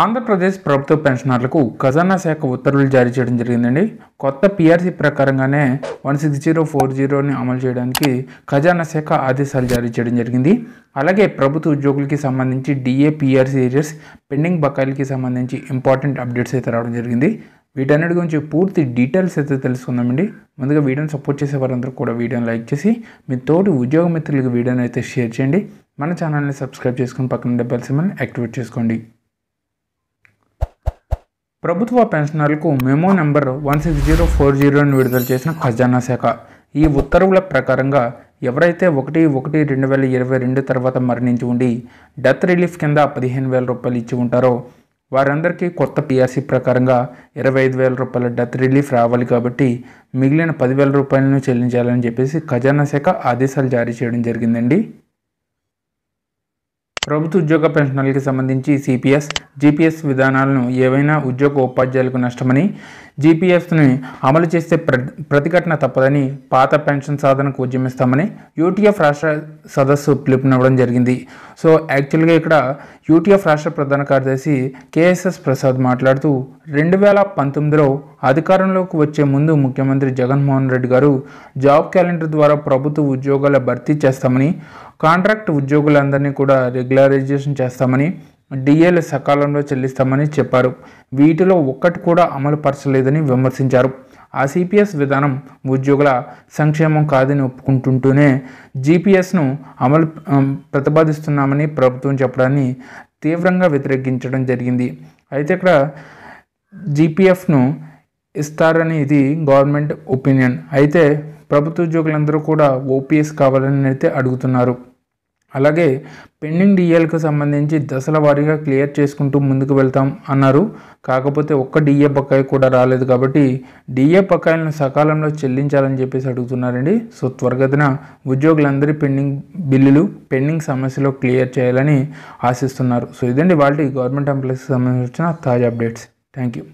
ఆంధ్రప్రదేశ్ ప్రభుత్వ పెన్షనర్లకు ఖజానా శాఖ ఉత్తర్వులు జారీ చేయడం జరిగిందండి కొత్త పిఆర్సీ ప్రకారంగానే వన్ సిక్స్ జీరో ఫోర్ జీరోని అమలు చేయడానికి ఖజానా శాఖ ఆదేశాలు జారీ చేయడం జరిగింది అలాగే ప్రభుత్వ ఉద్యోగులకి సంబంధించి డిఏ పిఆర్సీ ఏరియర్స్ పెండింగ్ బకాయిలకి సంబంధించి ఇంపార్టెంట్ అప్డేట్స్ అయితే రావడం జరిగింది వీటన్నిటి గురించి పూర్తి డీటెయిల్స్ అయితే తెలుసుకుందామండి ముందుగా వీడియోని సపోర్ట్ చేసే వారందరూ కూడా వీడియోని లైక్ చేసి మీ తోటి ఉద్యోగ మిత్రులకు వీడియోని అయితే షేర్ చేయండి మన ఛానల్ని సబ్స్క్రైబ్ చేసుకుని పక్కన డెబ్బెల్ సిమ్మల్ని యాక్టివేట్ చేసుకోండి ప్రభుత్వ పెన్షనర్లకు memo number one six zero four జీరోను విడుదల చేసిన ఖజానా శాఖ ఈ ఉత్తర్వుల ప్రకారంగా ఎవరైతే ఒకటి ఒకటి రెండు వేల ఇరవై రెండు తర్వాత మరణించి ఉండి డెత్ రిలీఫ్ కింద పదిహేను వేల రూపాయలు ఇచ్చి ఉంటారో వారందరికీ కొత్త పిఆర్సీ ప్రకారంగా ఇరవై ఐదు వేల రూపాయల డెత్ రిలీఫ్ రావాలి కాబట్టి మిగిలిన పదివేల రూపాయలను చెల్లించాలని చెప్పేసి ఖజానా శాఖ ఆదేశాలు జారీ చేయడం జరిగిందండి ప్రభుత్వ ఉద్యోగ పెన్షనర్లకి సంబంధించి సిపిఎస్ జీపీఎస్ విధానాలను ఏవైనా ఉద్యోగ ఉపాధ్యాయులకు నష్టమని జీపీఎస్ని అమలు చేస్తే ప్ర ప్రతిఘటన తప్పదని పాత పెన్షన్ సాధనకు ఉద్యమిస్తామని యూటీఎఫ్ రాష్ట్ర సదస్సు పిలుపునివ్వడం జరిగింది సో యాక్చువల్గా ఇక్కడ యూటీఎఫ్ రాష్ట్ర ప్రధాన కార్యదర్శి కేఎస్ఎస్ ప్రసాద్ మాట్లాడుతూ రెండు వేల పంతొమ్మిదిలో అధికారంలోకి వచ్చే ముందు ముఖ్యమంత్రి జగన్మోహన్ రెడ్డి గారు జాబ్ క్యాలెండర్ ద్వారా ప్రభుత్వ ఉద్యోగాల భర్తీ చేస్తామని కాంట్రాక్ట్ ఉద్యోగులందరినీ కూడా రెగ్యులరైజేషన్ చేస్తామని డిఏలు సకాలంలో చెల్లిస్తామని చెప్పారు వీటిలో ఒక్కటి కూడా అమలు పరచలేదని విమర్శించారు ఆ సిపిఎస్ విధానం ఉద్యోగుల సంక్షేమం కాదని ఒప్పుకుంటుంటూనే జీపీఎస్ను అమలు ప్రతిపాదిస్తున్నామని ప్రభుత్వం చెప్పడాన్ని తీవ్రంగా వ్యతిరేకించడం జరిగింది అయితే ఇక్కడ జీపీఎఫ్ను ఇస్తారని ఇది గవర్నమెంట్ ఒపీనియన్ అయితే ప్రభుత్వ ఉద్యోగులందరూ కూడా ఓపీఎస్ కావాలని అయితే అడుగుతున్నారు అలాగే పెండింగ్ డిఏలకు సంబంధించి దశల వారీగా క్లియర్ చేసుకుంటూ ముందుకు వెళ్తాం అన్నారు కాకపోతే ఒక్క డిఏ బకాయి కూడా రాలేదు కాబట్టి డిఏ బకాయిలను సకాలంలో చెల్లించాలని చెప్పేసి అడుగుతున్నారండి సో త్వరగతిన ఉద్యోగులందరి పెండింగ్ బిల్లులు పెండింగ్ సమస్యలో క్లియర్ చేయాలని ఆశిస్తున్నారు సో ఇదండి వాళ్ళ గవర్నమెంట్ ఎంప్లాయీస్కి సంబంధించిన తాజా అప్డేట్స్ థ్యాంక్ యూ